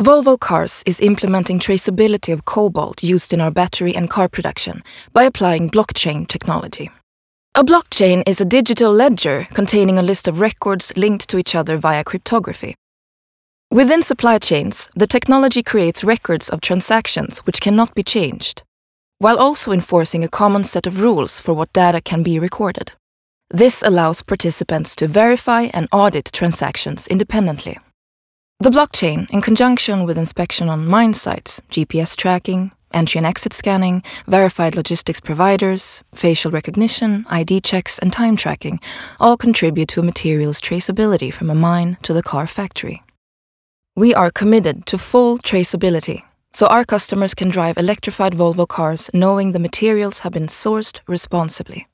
Volvo Cars is implementing traceability of cobalt used in our battery and car production by applying blockchain technology. A blockchain is a digital ledger containing a list of records linked to each other via cryptography. Within supply chains, the technology creates records of transactions which cannot be changed, while also enforcing a common set of rules for what data can be recorded. This allows participants to verify and audit transactions independently. The blockchain, in conjunction with inspection on mine sites, GPS tracking, entry and exit scanning, verified logistics providers, facial recognition, ID checks, and time tracking, all contribute to a material's traceability from a mine to the car factory. We are committed to full traceability, so our customers can drive electrified Volvo cars knowing the materials have been sourced responsibly.